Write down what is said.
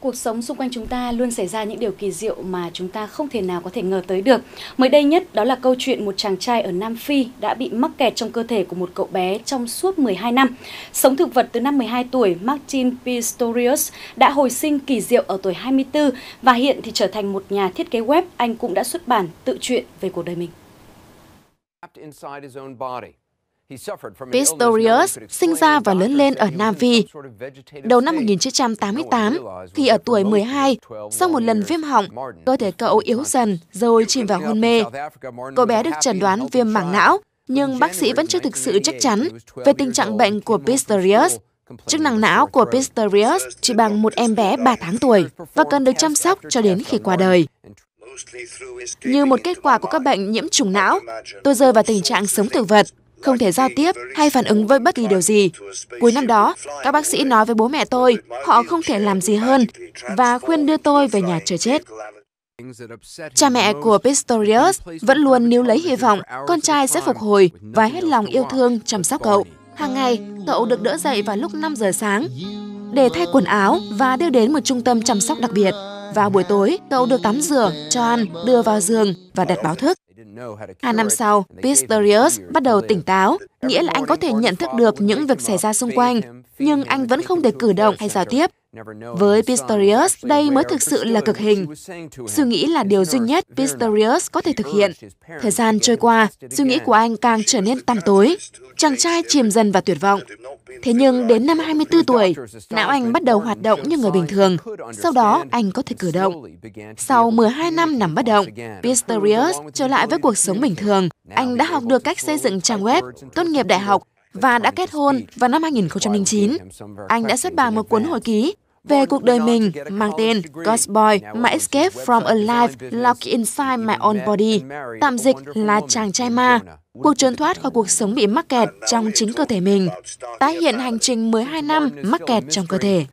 Cuộc sống xung quanh chúng ta luôn xảy ra những điều kỳ diệu mà chúng ta không thể nào có thể ngờ tới được. Mới đây nhất đó là câu chuyện một chàng trai ở Nam Phi đã bị mắc kẹt trong cơ thể của một cậu bé trong suốt 12 năm. Sống thực vật từ năm 12 tuổi, Martin Pistorius đã hồi sinh kỳ diệu ở tuổi 24 và hiện thì trở thành một nhà thiết kế web. Anh cũng đã xuất bản tự truyện về cuộc đời mình. Pistorius sinh ra và lớn lên ở Nam Phi. Đầu năm 1988, khi ở tuổi 12, sau một lần viêm họng, cơ thể cậu yếu dần rồi chìm vào hôn mê. Cậu bé được chẩn đoán viêm mảng não, nhưng bác sĩ vẫn chưa thực sự chắc chắn về tình trạng bệnh của Pistorius. Chức năng não của Pistorius chỉ bằng một em bé 3 tháng tuổi và cần được chăm sóc cho đến khi qua đời. Như một kết quả của các bệnh nhiễm trùng não, tôi rơi vào tình trạng sống thực vật không thể giao tiếp hay phản ứng với bất kỳ điều gì. Cuối năm đó, các bác sĩ nói với bố mẹ tôi họ không thể làm gì hơn và khuyên đưa tôi về nhà chờ chết. Cha mẹ của Pistorius vẫn luôn níu lấy hy vọng con trai sẽ phục hồi và hết lòng yêu thương chăm sóc cậu. Hàng ngày, cậu được đỡ dậy vào lúc 5 giờ sáng để thay quần áo và đưa đến một trung tâm chăm sóc đặc biệt. Vào buổi tối, cậu được tắm rửa, cho ăn, đưa vào giường và đặt báo thức. Hai năm sau, Pistorius bắt đầu tỉnh táo, nghĩa là anh có thể nhận thức được những việc xảy ra xung quanh, nhưng anh vẫn không thể cử động hay giao tiếp với Pistorius, đây mới thực sự là cực hình. Suy nghĩ là điều duy nhất Pistorius có thể thực hiện. Thời gian trôi qua, suy nghĩ của anh càng trở nên tăm tối. Chàng trai chìm dần và tuyệt vọng. Thế nhưng đến năm 24 tuổi, não anh bắt đầu hoạt động như người bình thường. Sau đó, anh có thể cử động. Sau 12 năm nằm bất động, Pistorius trở lại với cuộc sống bình thường. Anh đã học được cách xây dựng trang web, tốt nghiệp đại học và đã kết hôn vào năm 2009. Anh đã xuất bản một cuốn hồi ký về cuộc đời mình mang tên Ghost Boy, My Escape from a Life Locked Inside My Own Body, tạm dịch là chàng trai ma, cuộc trốn thoát khỏi cuộc sống bị mắc kẹt trong chính cơ thể mình, tái hiện hành trình 12 năm mắc kẹt trong cơ thể.